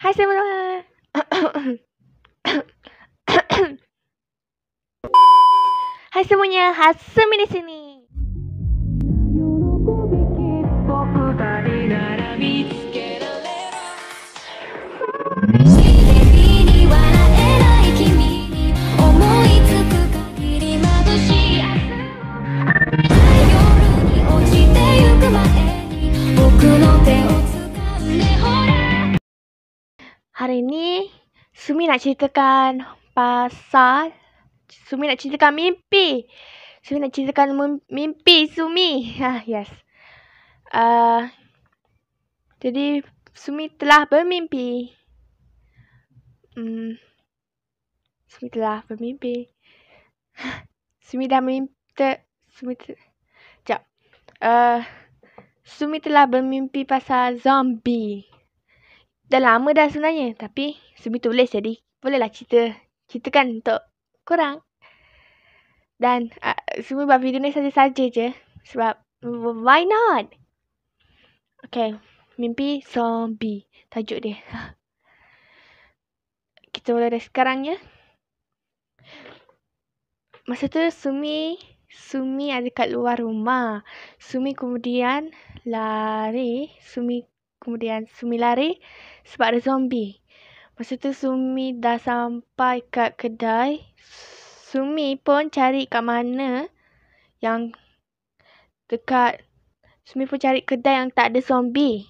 Hai semua. Hai semuanya, Hasmi di sini. Hari ni Sumi nak ceritakan pasal Sumi nak ceritakan mimpi. Sumi nak ceritakan mimpi Sumi. Ha, yes. Uh, jadi Sumi telah bermimpi. Hmm. Sumi telah bermimpi. Sumi dah mimpi. Ter- Sumi ter- Sekejap. Uh, Sumi telah bermimpi pasal zombie. Dah lama dah sebenarnya Tapi Semi tulis jadi Bolehlah cerita Ceritakan untuk Korang Dan uh, Semua buat video ni Saja-saja je Sebab Why not? Okay Mimpi zombie Tajuk dia Kita mula dari sekarang ya Masa tu Sumi Sumi ada kat luar rumah Sumi kemudian Lari Sumi Kemudian Sumi lari eh, sebab ada zombie. Masa tu Sumi dah sampai kat kedai. Sumi pun cari kat mana yang dekat. Sumi pun cari kedai yang tak ada zombie.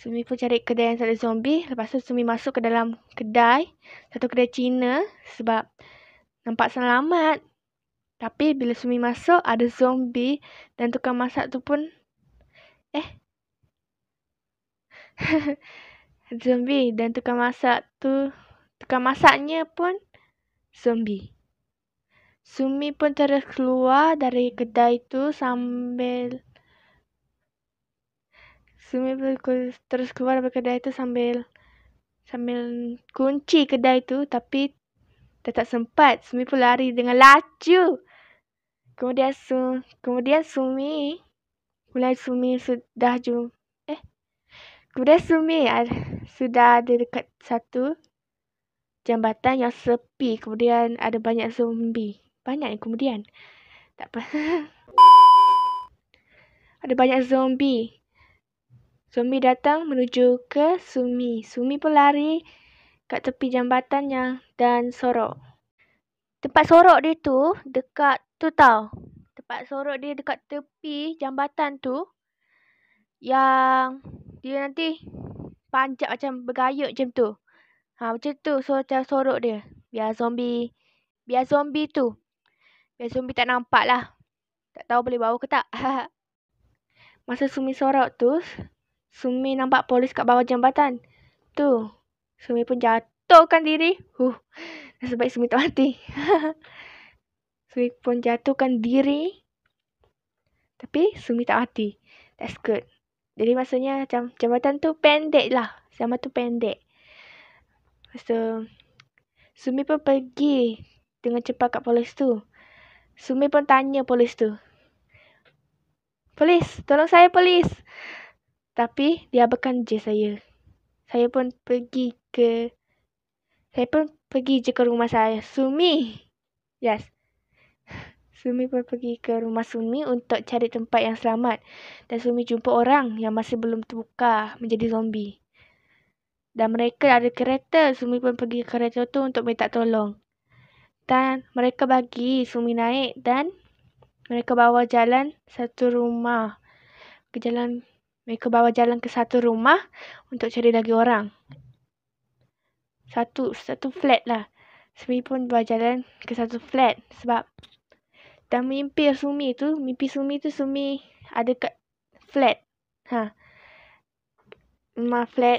Sumi pun cari kedai yang tak ada zombie. Lepas tu Sumi masuk ke dalam kedai. Satu kedai Cina sebab nampak selamat. Tapi bila Sumi masuk ada zombie dan tukang masak tu pun. Eh, zombie dan tukang masak tu tukang masaknya pun zombie. Sumi pun terus keluar dari kedai tu sambil Sumi pun terus keluar dari kedai tu sambil sambil kunci kedai tu tapi tak tak sempat. Sumi pun lari dengan laju. Kemudian Sumi, kemudian Sumi mulai Sumi sudah jumpa Kuda sumi ah, sudah ada dekat satu jambatan yang sepi. Kemudian ada banyak zombie. Banyak yang kemudian. Tak apa. ada banyak zombie. Zombie datang menuju ke Sumi. Sumi pun lari kat tepi jambatan yang dan sorok. Tempat sorok dia tu dekat tu tau. Tempat sorok dia dekat tepi jambatan tu yang dia nanti panjat macam bergayut macam tu. Ha macam tu so macam sorok dia. Biar zombie biar zombie tu. Biar zombie tak nampak lah. Tak tahu boleh bawa ke tak. Masa Sumi sorok tu, Sumi nampak polis kat bawah jambatan. Tu, Sumi pun jatuhkan diri. Huh, sebab Sumi tak mati. Sumi pun jatuhkan diri. Tapi Sumi tak mati. That's good. Jadi maksudnya macam jambatan tu pendek lah. Jambatan tu pendek. Lepas tu, Sumi pun pergi dengan cepat kat polis tu. Sumi pun tanya polis tu. Polis, tolong saya polis. Tapi dia abakan je saya. Saya pun pergi ke... Saya pun pergi je ke rumah saya. Sumi. Yes. Sumi pun pergi ke rumah Sumi untuk cari tempat yang selamat. Dan Sumi jumpa orang yang masih belum terbuka menjadi zombie. Dan mereka ada kereta. Sumi pun pergi ke kereta tu untuk minta tolong. Dan mereka bagi Sumi naik dan mereka bawa jalan satu rumah. Ke jalan, mereka bawa jalan ke satu rumah untuk cari lagi orang. Satu, satu flat lah. Sumi pun bawa jalan ke satu flat sebab dan mimpi lah Sumi tu, mimpi Sumi tu Sumi ada kat flat. Ha. Rumah flat.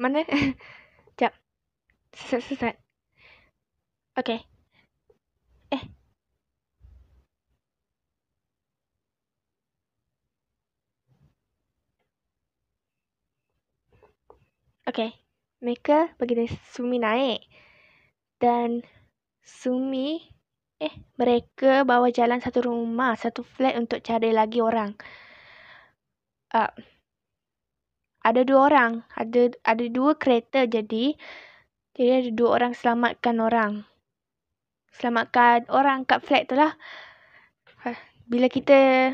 Mana? Sekejap. Sesat, sesat. Okay. Eh. Okay. Mereka bagi Sumi naik. Dan Sumi eh mereka bawa jalan satu rumah, satu flat untuk cari lagi orang. Uh, ada dua orang, ada ada dua kereta jadi jadi ada dua orang selamatkan orang. Selamatkan orang kat flat tu lah. Uh, bila kita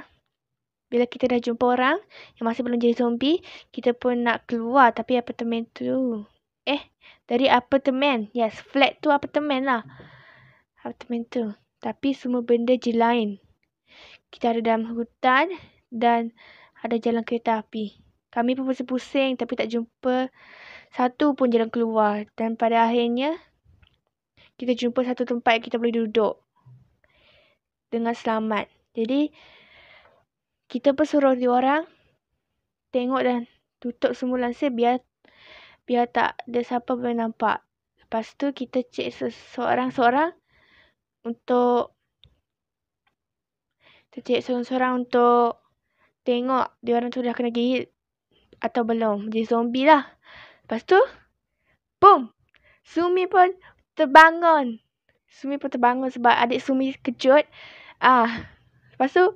bila kita dah jumpa orang yang masih belum jadi zombie, kita pun nak keluar tapi apartmen tu. Eh, dari apartmen. Yes, flat tu apartmen lah apartmen tu. Tapi semua benda je lain. Kita ada dalam hutan dan ada jalan kereta api. Kami pun pusing-pusing tapi tak jumpa satu pun jalan keluar. Dan pada akhirnya, kita jumpa satu tempat yang kita boleh duduk dengan selamat. Jadi, kita pun suruh dia orang tengok dan tutup semua lansir biar biar tak ada siapa boleh nampak. Lepas tu kita cek seorang seorang untuk cek seorang-seorang untuk tengok dia orang tu dah kena gigit atau belum. Jadi zombie lah. Lepas tu, boom! Sumi pun terbangun. Sumi pun terbangun sebab adik Sumi kejut. Ah, Lepas tu,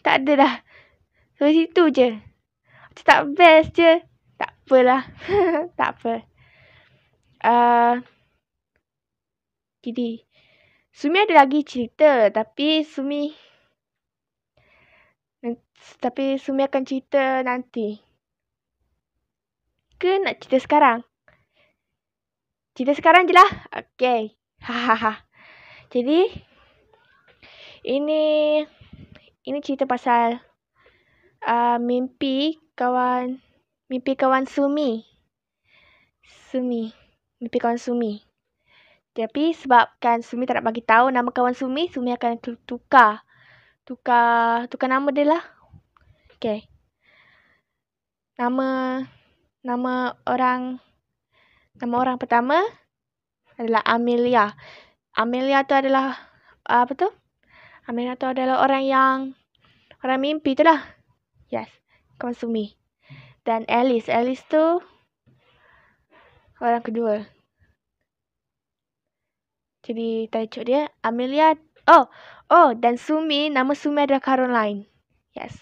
tak ada dah. So situ je. Macam tak best je. Tak apalah. tak apa. Uh, ah, jadi, Sumi ada lagi cerita tapi Sumi tapi Sumi akan cerita nanti. Ke nak cerita sekarang? Cerita sekarang je lah. Okay. Hahaha. Jadi, ini ini cerita pasal uh, mimpi kawan mimpi kawan Sumi. Sumi. Mimpi kawan Sumi. Tapi sebabkan Sumi tak nak bagi tahu nama kawan Sumi, Sumi akan tukar. Tukar, tukar nama dia lah. Okay. Nama, nama orang, nama orang pertama adalah Amelia. Amelia tu adalah, ah, apa tu? Amelia tu adalah orang yang, orang mimpi tu lah. Yes, kawan Sumi. Dan Alice, Alice tu orang kedua. Jadi tajuk dia Amelia. Oh, oh dan Sumi, nama Sumi adalah Caroline. Yes.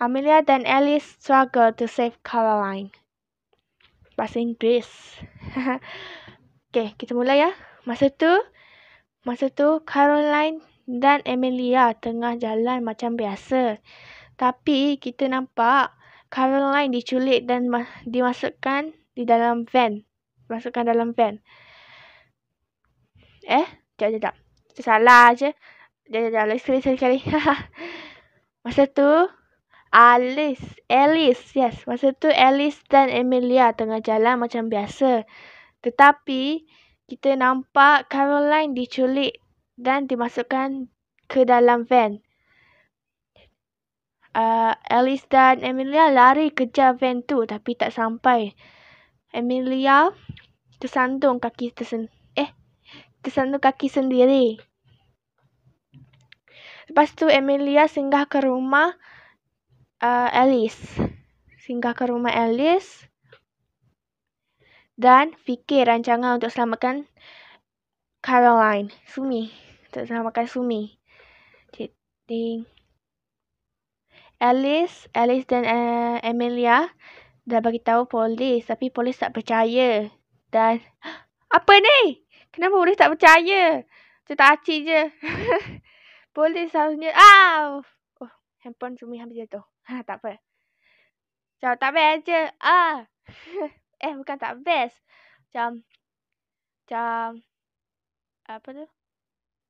Amelia dan Alice struggle to save Caroline. Bahasa Inggeris. okay, kita mula ya. Masa tu, masa tu Caroline dan Amelia tengah jalan macam biasa. Tapi kita nampak Caroline diculik dan dimasukkan di dalam van. Masukkan dalam van. Eh, jap, jap, jap. Tersalah je. Jap, jap, jap. Lagi sekali, sekali, sekali. masa tu, Alice, Alice, yes. Masa tu, Alice dan Amelia tengah jalan macam biasa. Tetapi, kita nampak Caroline diculik dan dimasukkan ke dalam van. Uh, Alice dan Amelia lari kejar van tu tapi tak sampai. Amelia tersandung kaki tersentuh tersandung kaki sendiri. Lepas tu Emilia singgah ke rumah uh, Alice. Singgah ke rumah Alice dan fikir rancangan untuk selamatkan Caroline, Sumi. Untuk selamatkan Sumi. Jadi Alice, Alice dan uh, Amelia dah bagi tahu polis tapi polis tak percaya dan apa ni? Kenapa boleh tak percaya? Cerita aci je. boleh sahaja. Ah! Oh, handphone cumi hampir jatuh. Ha, tak apa. Macam tak best je. Ah! eh, bukan tak best. Macam... Macam... Apa tu?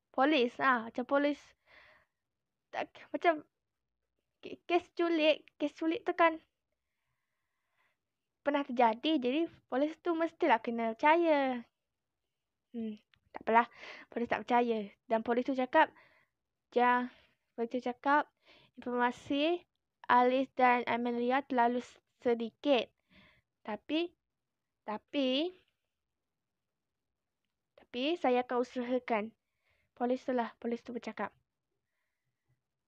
Polis. Ah, ha, macam polis. Tak, macam... Kes culik. Kes culik tu kan pernah terjadi jadi polis tu mestilah kena percaya Hmm, tak apalah. Polis tak percaya. Dan polis tu cakap, ja, polis tu cakap, informasi Alice dan Amelia terlalu sedikit. Tapi, tapi, tapi saya akan usahakan. Polis tu lah, polis tu bercakap.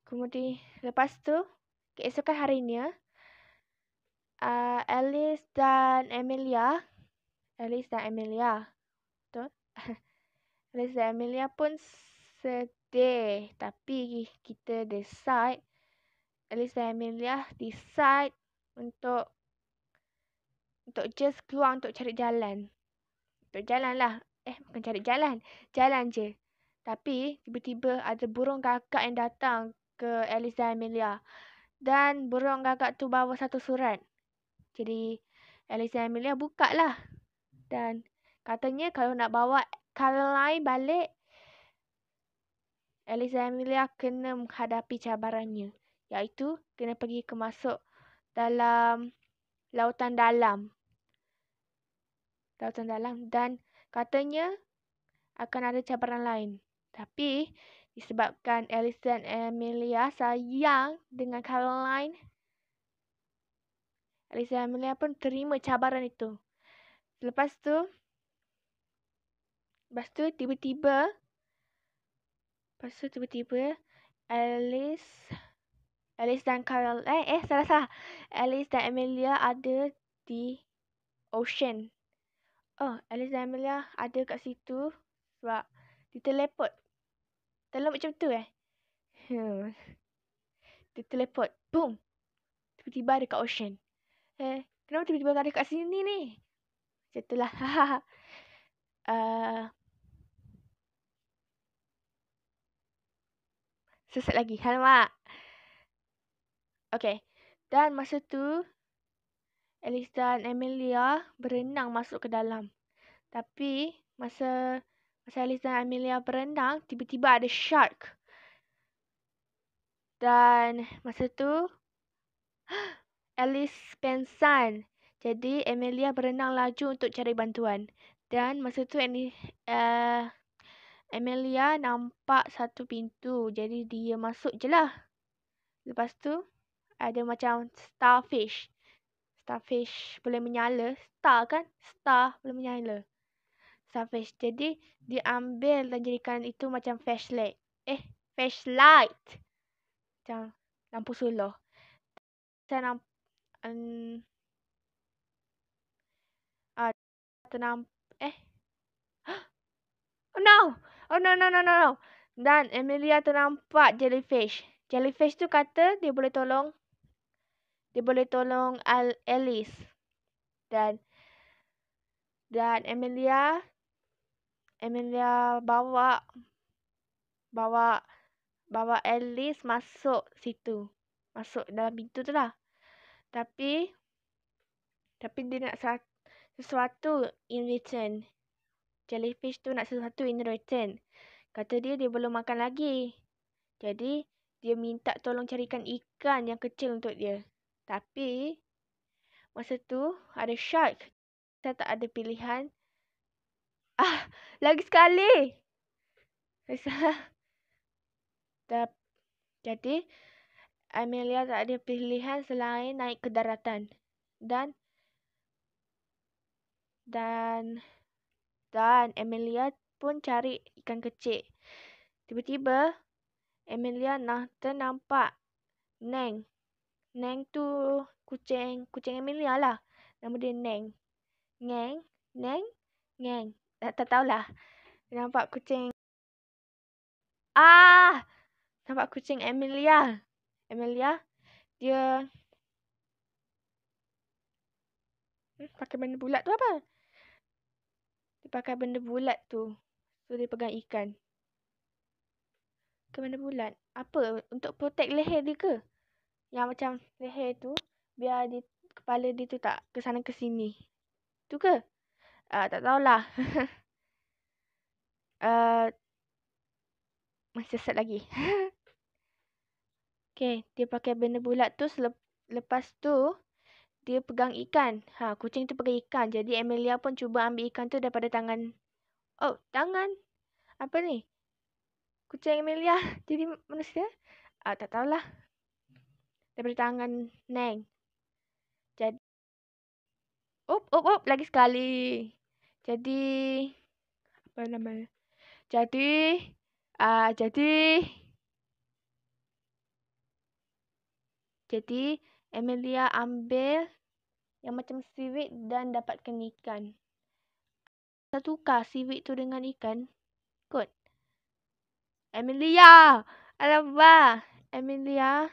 Kemudian, lepas tu, keesokan harinya, uh, Alice dan Amelia, Alice dan Amelia, Reza Amelia pun sedih tapi kita decide Reza Amelia decide untuk untuk just keluar untuk cari jalan. Untuk jalan lah. Eh, bukan cari jalan. Jalan je. Tapi, tiba-tiba ada burung gagak yang datang ke Alice dan Amelia. Dan burung gagak tu bawa satu surat. Jadi, Alice Amelia buka lah. Dan Katanya kalau nak bawa Caroline balik, Alexandria kena menghadapi cabarannya. Iaitu kena pergi ke masuk dalam lautan dalam. Lautan dalam dan katanya akan ada cabaran lain. Tapi disebabkan Alice dan Amelia sayang dengan Caroline. Alice dan Amelia pun terima cabaran itu. Lepas tu Lepas tu tiba-tiba Lepas tu tiba-tiba Alice Alice dan Carol Eh eh salah salah Alice dan Amelia ada di Ocean Oh Alice dan Amelia ada kat situ Sebab dia teleport Teleport macam tu eh hmm. Dia teleport Boom Tiba-tiba ada kat Ocean Eh kenapa tiba-tiba ada kat sini ni Macam tu lah uh, Sesat lagi. Hal mak. Okay. Dan masa tu, Alice dan Amelia berenang masuk ke dalam. Tapi, masa masa Alice dan Amelia berenang, tiba-tiba ada shark. Dan masa tu, Alice pensan. Jadi, Amelia berenang laju untuk cari bantuan. Dan masa tu, Annie, uh, Amelia nampak satu pintu. Jadi dia masuk je lah. Lepas tu ada macam starfish. Starfish boleh menyala. Star kan? Star boleh menyala. Starfish. Jadi dia ambil dan jadikan itu macam flashlight. Eh, flashlight. Macam lampu suluh. Saya nampak. Um, uh, ternamp- eh. Oh no! Oh no no no no. Dan Emilia ternampak jellyfish. Jellyfish tu kata dia boleh tolong dia boleh tolong Al Alice. Dan dan Emilia Emilia bawa bawa bawa Alice masuk situ. Masuk dalam pintu tu lah. Tapi tapi dia nak sesuatu in return jellyfish tu nak sesuatu in return. Kata dia dia belum makan lagi. Jadi dia minta tolong carikan ikan yang kecil untuk dia. Tapi masa tu ada shark. Saya tak ada pilihan. Ah, lagi sekali. Jadi Amelia tak ada pilihan selain naik ke daratan. Dan dan dan Amelia pun cari ikan kecil. Tiba-tiba, Amelia nak ternampak Neng. Neng tu kucing kucing Amelia lah. Nama dia Neng. Neng, Neng, Neng. Tak, tak tahulah. Nampak kucing. Ah! Nampak kucing Amelia. Amelia, dia... Hmm, pakai benda bulat tu apa? Dia pakai benda bulat tu. So dia pegang ikan. Ke benda bulat? Apa? Untuk protect leher dia ke? Yang macam leher tu. Biar di, kepala dia tu tak ke sana ke sini. Tu ke? Uh, tak tahulah. uh, masih sesat lagi. okay. Dia pakai benda bulat tu. selepas tu dia pegang ikan. Ha, kucing tu pegang ikan. Jadi Amelia pun cuba ambil ikan tu daripada tangan. Oh, tangan. Apa ni? Kucing Amelia jadi manusia? Ah, tak tahulah. Daripada tangan Neng. Jadi up up up lagi sekali. Jadi apa nama? Jadi ah, uh, jadi Jadi Emilia ambil yang macam siwit dan dapatkan ikan. Saya tukar tu dengan ikan. Kot. Emilia! Alamak! Emilia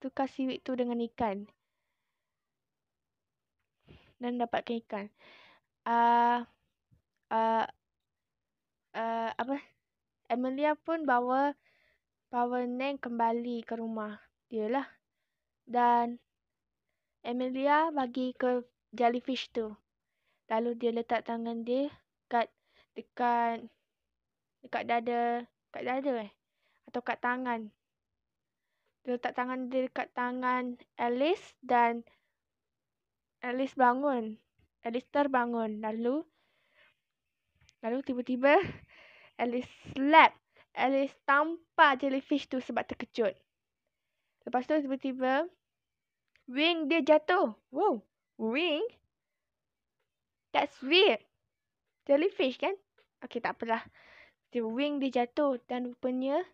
tukar siwit tu dengan ikan. Dan dapatkan ikan. Uh, uh, Uh, apa Amelia pun bawa power Neng kembali ke rumah dia lah dan Amelia bagi ke jellyfish tu. Lalu dia letak tangan dia kat dekat dekat dada, kat dada eh atau kat tangan. Dia letak tangan dia dekat tangan Alice dan Alice bangun. Alice terbangun. Lalu lalu tiba-tiba Alice slap. Alice tampar jellyfish tu sebab terkejut. Lepas tu tiba-tiba wing dia jatuh. Wow, wing? That's weird. Jellyfish kan? Okay, tak apalah. The wing dia jatuh dan rupanya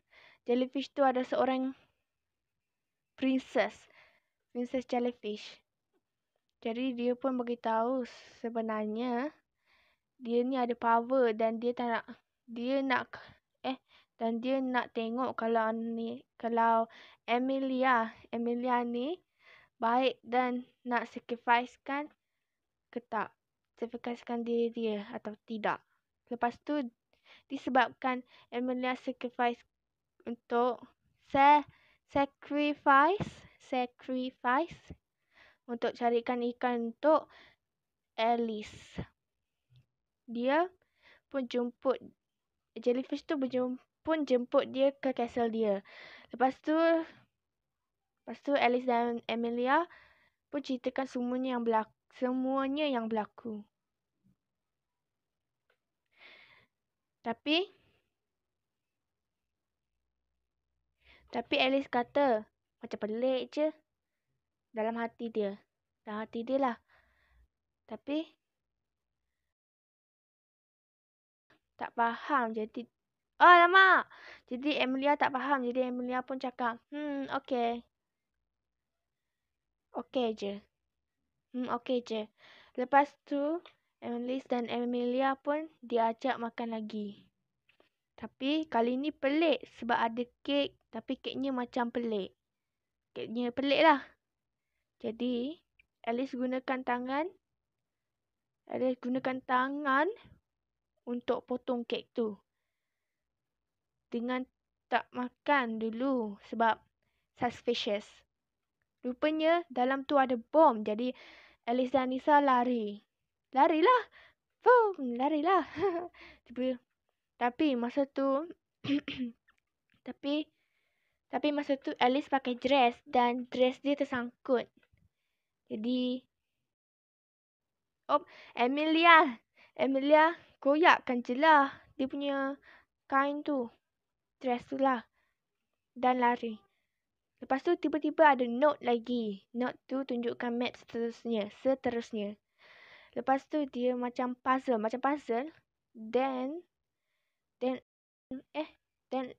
jellyfish tu ada seorang princess. Princess jellyfish. Jadi dia pun beritahu sebenarnya dia ni ada power dan dia tak nak dia nak eh dan dia nak tengok kalau ni kalau Emilia Emilia ni baik dan nak sacrifice kan ke tak? Sacrifice diri dia atau tidak? Lepas tu disebabkan Emilia sacrifice untuk sa sacrifice sacrifice untuk carikan ikan untuk Alice. Dia pun jemput jellyfish tu berjumpa pun jemput dia ke castle dia. Lepas tu Lepas tu Alice dan Amelia pun ceritakan semuanya yang berlaku. Semuanya yang berlaku. Tapi Tapi Alice kata macam pelik je dalam hati dia. Dalam hati dia lah. Tapi tak faham jadi Oh lama. Jadi Emilia tak faham. Jadi Emilia pun cakap, "Hmm, okay okey je. Hmm, okey je. Lepas tu, Emilis dan Emilia pun diajak makan lagi. Tapi kali ni pelik sebab ada kek tapi keknya macam pelik. Keknya pelik lah. Jadi, Alice gunakan tangan. Alice gunakan tangan untuk potong kek tu. Dengan tak makan dulu sebab suspicious. Rupanya dalam tu ada bom. Jadi Alice dan Anissa lari. Larilah. Boom, larilah. tapi, tapi masa tu tapi tapi masa tu Alice pakai dress dan dress dia tersangkut. Jadi Oh, Emilia. Emilia kan jelah dia punya kain tu. Dress tu lah. Dan lari. Lepas tu tiba-tiba ada note lagi. Note tu tunjukkan map seterusnya. Seterusnya. Lepas tu dia macam puzzle. Macam puzzle. Then. Then. Eh. Then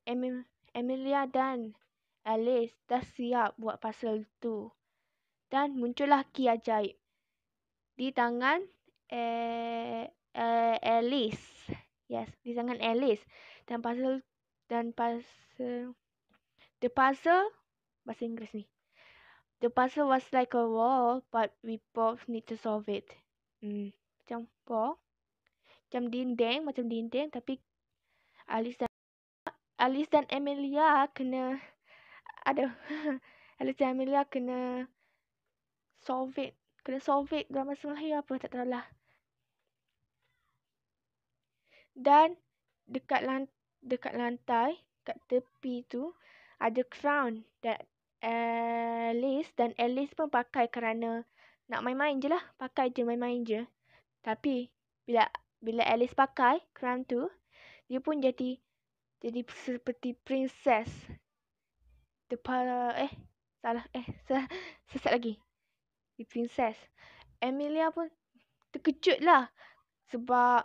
Emilia dan Alice dah siap buat puzzle tu. Dan muncullah key ajaib. Di tangan eh, eh, Alice. Yes. Di tangan Alice. Dan puzzle. Dan puzzle. The puzzle bahasa Inggeris ni. The puzzle was like a wall but we both need to solve it. Hmm. Macam wall. Macam dinding. Macam dinding tapi Alice dan Alice dan Amelia kena Aduh. Alice dan Amelia kena solve it. Kena solve it dalam masa Melayu apa tak tahu lah. Dan dekat lantai, dekat lantai, kat tepi tu ada crown that Alice dan Alice pun pakai kerana nak main-main je lah. Pakai je main-main je. Tapi bila bila Alice pakai kerana tu, dia pun jadi jadi seperti princess. Tepala eh salah eh sesat lagi. Di princess. Emilia pun terkejut lah sebab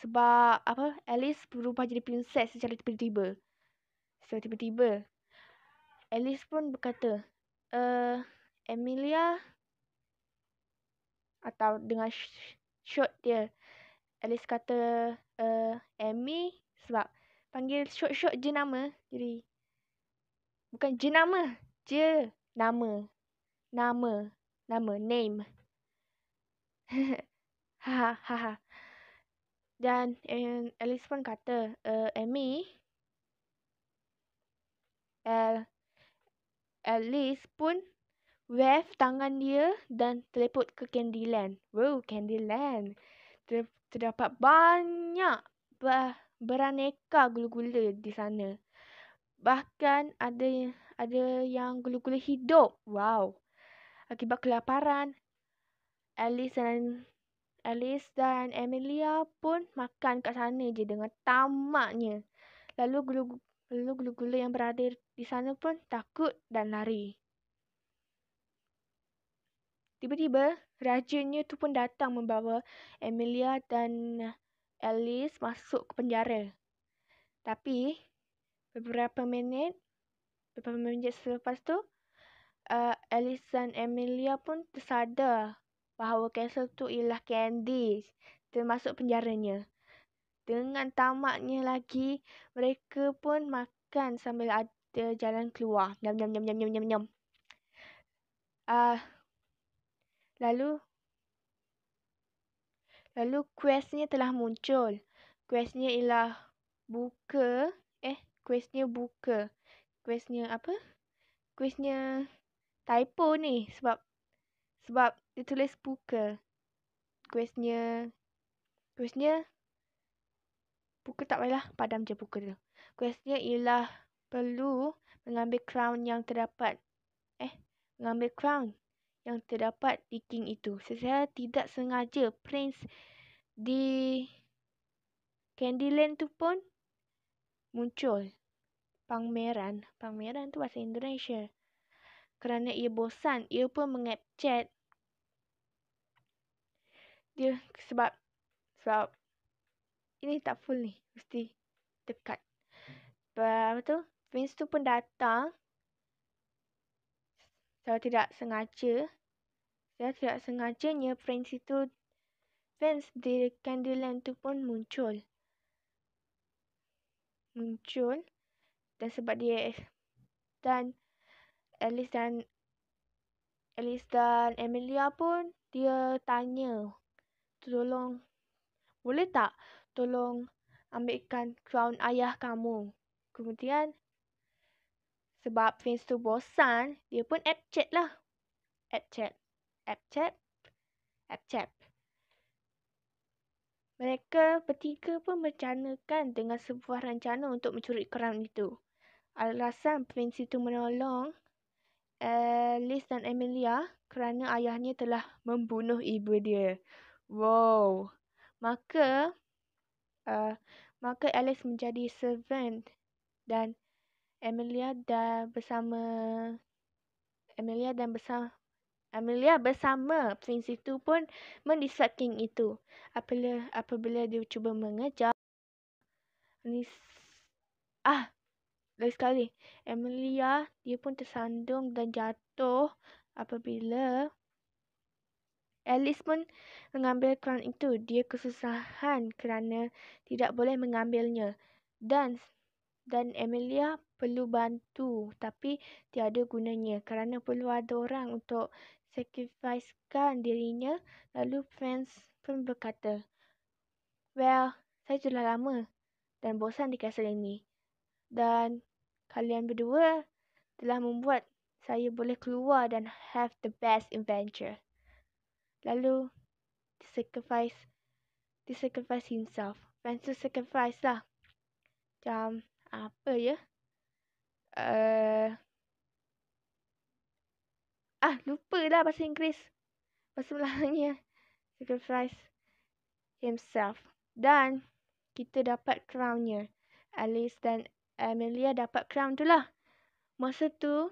sebab apa Alice berubah jadi princess secara tiba-tiba. Secara tiba-tiba. Alice pun berkata, uh, Emilia atau dengan short dia, Alice kata uh, Amy sebab panggil short-short je nama. Jadi, bukan je nama, je nama. Nama, nama, name. Ha, ha, ha Dan uh, Alice pun kata, uh, Amy, L, Alice pun wave tangan dia dan teleport ke Candyland. Wow, Candyland. Ter- terdapat banyak beraneka gula-gula di sana. Bahkan ada ada yang gula-gula hidup. Wow. Akibat kelaparan, Alice dan Alice dan Amelia pun makan kat sana je dengan tamaknya. Lalu Lalu gula-gula yang berada di sana pun takut dan lari. Tiba-tiba, rajanya tu pun datang membawa Emilia dan Alice masuk ke penjara. Tapi, beberapa minit, beberapa minit selepas tu, uh, Alice dan Emilia pun tersadar bahawa kanser tu ialah Candy termasuk penjaranya dengan tamaknya lagi mereka pun makan sambil ada jalan keluar nyam nyam nyam nyam nyam nyam nyam ah uh, lalu lalu questnya telah muncul questnya ialah buka eh questnya buka questnya apa questnya typo ni sebab sebab ditulis buka questnya questnya buka tak payahlah padam je buka tu. Questnya ialah perlu mengambil crown yang terdapat. Eh, mengambil crown yang terdapat di king itu. Saya tidak sengaja prince di Candyland tu pun muncul. Pangmeran. Pangmeran tu bahasa Indonesia. Kerana ia bosan, ia pun mengap Dia sebab sebab ini tak full ni. Mesti dekat. Apa tu? Prince tu pun datang. Saya tidak sengaja. Saya tidak sengajanya Prince itu. Prince di Candyland tu pun muncul. Muncul. Dan sebab dia. Dan. Alice dan. Alice dan Amelia pun. Dia tanya. Tolong boleh tak tolong ambilkan crown ayah kamu? Kemudian, sebab Vince tu bosan, dia pun app chat lah. App chat. App chat. App chat. Mereka bertiga pun merencanakan dengan sebuah rencana untuk mencuri crown itu. Alasan Vince itu menolong Alice eh, dan Amelia kerana ayahnya telah membunuh ibu dia. Wow maka uh, maka Alex menjadi servant dan Amelia dan bersama Amelia dan bersama Amelia bersama prince itu pun mendesak king itu. Apabila apabila dia cuba mengejar ni ah lain sekali. Amelia dia pun tersandung dan jatuh apabila Alice pun mengambil crown itu. Dia kesusahan kerana tidak boleh mengambilnya. Dan dan Amelia perlu bantu tapi tiada gunanya kerana perlu ada orang untuk sacrificekan dirinya. Lalu Franz pun berkata, Well, saya sudah lama dan bosan di kastil ini. Dan kalian berdua telah membuat saya boleh keluar dan have the best adventure lalu sacrifice to sacrifice himself friends to sacrifice lah macam apa ya uh, ah lupa lah bahasa Inggeris bahasa Melayunya sacrifice himself dan kita dapat crownnya Alice dan Amelia dapat crown tu lah masa tu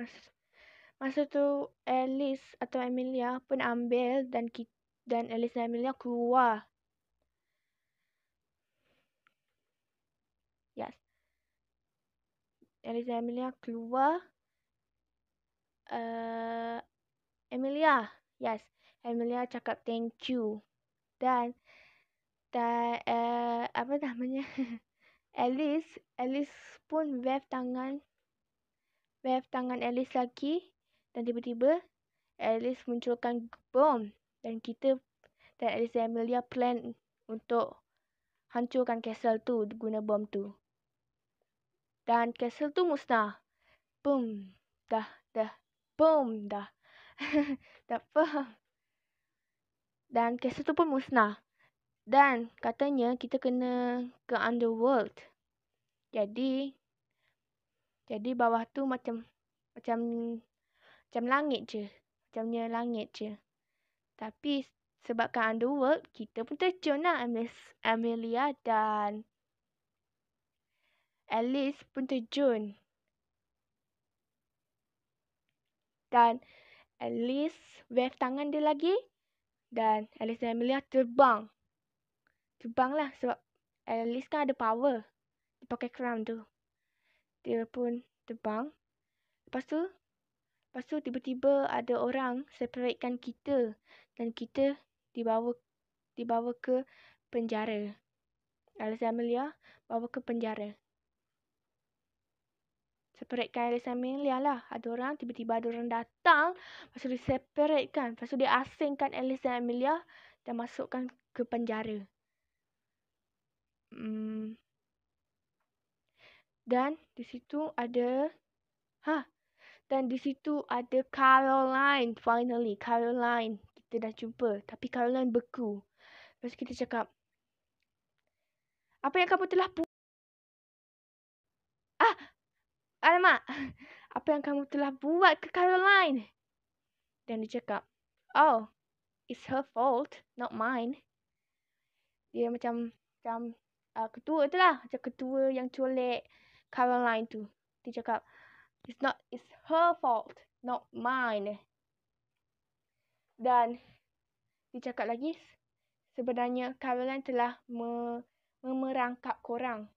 masa tu masa tu Alice atau Amelia pun ambil dan dan Alice dan Amelia keluar. Yes. Alice dan Amelia keluar. Uh, eh, Amelia. Yes. Amelia cakap thank you. Dan. Dan. Uh, apa namanya. Alice. Alice pun wave tangan. Wave tangan Alice lagi. Dan tiba-tiba Alice munculkan bom dan kita dan Alice dan Amelia plan untuk hancurkan castle tu guna bom tu. Dan castle tu musnah. Boom. Dah. Dah. Boom. Dah. tak faham. Dan castle tu pun musnah. Dan katanya kita kena ke underworld. Jadi. Jadi bawah tu macam. Macam macam langit je. Macamnya langit je. Tapi sebabkan Underworld, kita pun terjun lah Miss Amelia dan Alice pun terjun. Dan Alice wave tangan dia lagi. Dan Alice dan Amelia terbang. Terbang lah sebab Alice kan ada power. Dia pakai crown tu. Dia pun terbang. Lepas tu Lepas tu tiba-tiba ada orang separatekan kita dan kita dibawa dibawa ke penjara. Alice Amelia bawa ke penjara. Separatekan Alice Amelia lah. Ada orang, tiba-tiba ada orang datang. Lepas tu dia separatekan. Lepas tu dia asingkan Alice dan Amelia dan masukkan ke penjara. Hmm. Dan di situ ada... Ha, dan di situ ada Caroline finally Caroline kita dah jumpa tapi Caroline beku lepas kita cakap apa yang kamu telah bu- ah alamak apa yang kamu telah buat ke Caroline dan dia cakap oh it's her fault not mine dia macam macam uh, ketua tu lah macam ketua yang colek Caroline tu dia cakap It's not it's her fault, not mine. Dan dicakap lagi sebenarnya Caroline telah me- memerangkap korang.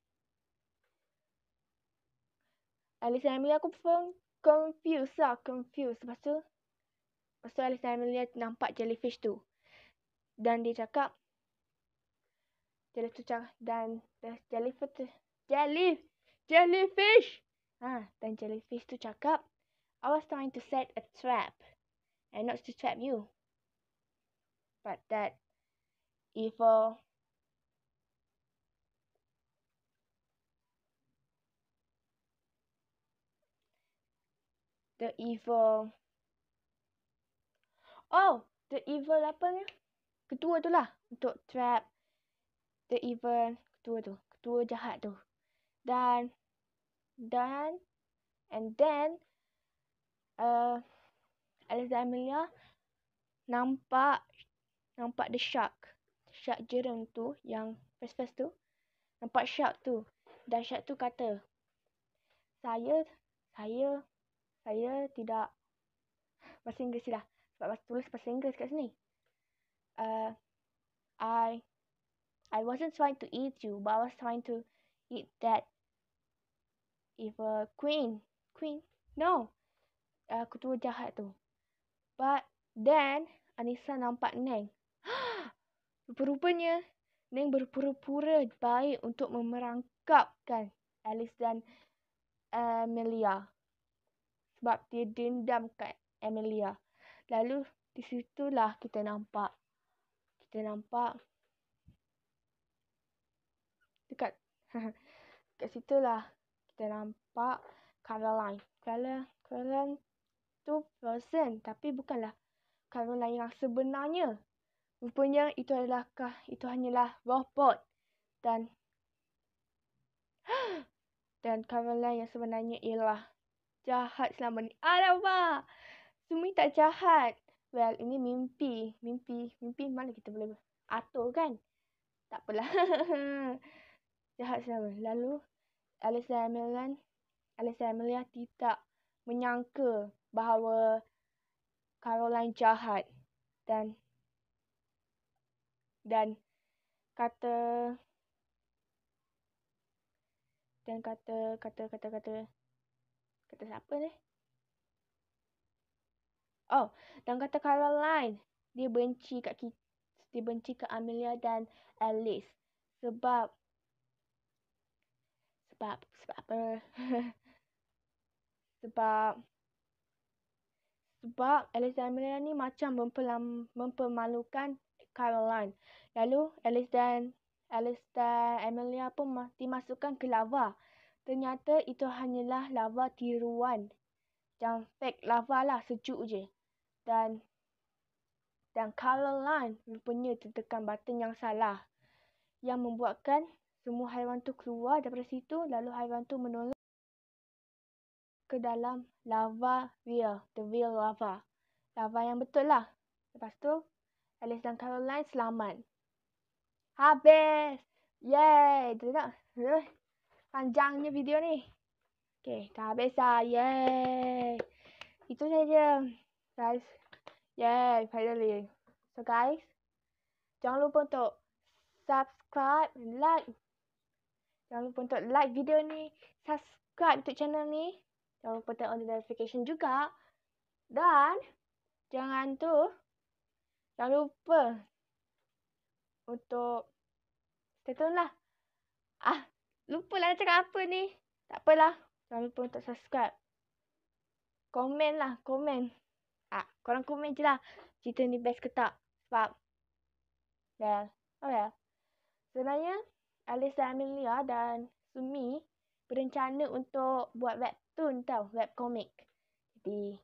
Alice and Amelia aku pun confused lah, confused. Lepas tu, lepas tu Alice and Amelia nampak jellyfish tu. Dan dia cakap, jellyfish tu cakap, dan jellyfish tu, jellyfish, jellyfish, Ah, then Jellyfish to chuck up. I was trying to set a trap, and not to trap you. But that evil the evil oh the evil apa ni ketua tu lah untuk trap the evil ketua tu ketua jahat tu dan dan and then uh, Eliza Amelia nampak nampak the shark shark jerem tu yang first first tu nampak shark tu dan shark tu kata saya saya saya tidak bahasa Inggeris lah sebab tulis bahasa Inggeris kat sini uh, I I wasn't trying to eat you but I was trying to eat that if a queen queen no uh, ketua jahat tu but then Anissa nampak Neng rupanya Neng berpura-pura baik untuk memerangkapkan Alice dan uh, Amelia sebab dia dendam kat Amelia lalu di situ lah kita nampak kita nampak dekat dekat lah terlampak lain, Caroline, Caroline tu frozen tapi bukanlah lain yang sebenarnya. Rupanya itu adalah kah, itu hanyalah robot dan dan lain yang sebenarnya ialah jahat selama ni. Ada apa? Semua tak jahat. Well, ini mimpi. Mimpi. Mimpi mana kita boleh atur kan? Tak apalah. jahat selama. Lalu, Alessia Amelia tidak menyangka bahawa Caroline jahat dan dan kata dan kata kata kata kata kata siapa ni? Oh, dan kata Caroline dia benci kat dia benci ke Amelia dan Alice sebab sebab sebab sebab sebab Alexandra ni macam mempelam, mempermalukan Caroline. Lalu Alice dan Alice Amelia pun dimasukkan ke lava. Ternyata itu hanyalah lava tiruan. Yang fake lava lah sejuk je. Dan dan Caroline rupanya tertekan button yang salah. Yang membuatkan semua haiwan tu keluar daripada situ lalu haiwan tu menolak ke dalam lava veil, the veil lava. Lava yang betul lah. Lepas tu, Alice dan Caroline selamat. Habis! Yay! Dia tak? Panjangnya video ni. Okay, dah habis lah. Yay! Itu saja. Guys, yay! Finally. So guys, jangan lupa untuk subscribe, like, Jangan lupa untuk like video ni, subscribe untuk channel ni. Jangan lupa untuk on the notification juga. Dan jangan tu, jangan lupa untuk stay lah. Ah, lupa lah cakap apa ni. Tak apalah, jangan lupa untuk subscribe. Komen lah, komen. Ah, korang komen je lah cerita ni best ke tak. Sebab, well, oh well. Sebenarnya, so, Alice Amelia dan Sumi berencana untuk buat webtoon tau, webcomic. Jadi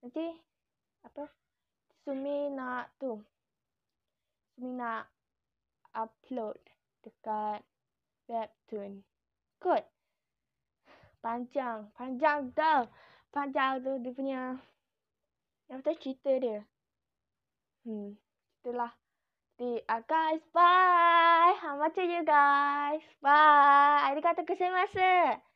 nanti apa? Sumi nak tu. Sumi nak upload dekat webtoon. Good. Panjang, panjang dah. Panjang tu dia punya. Yang cerita dia. Hmm, itulah. the uh, guys bye how much are you guys bye ありがとうございます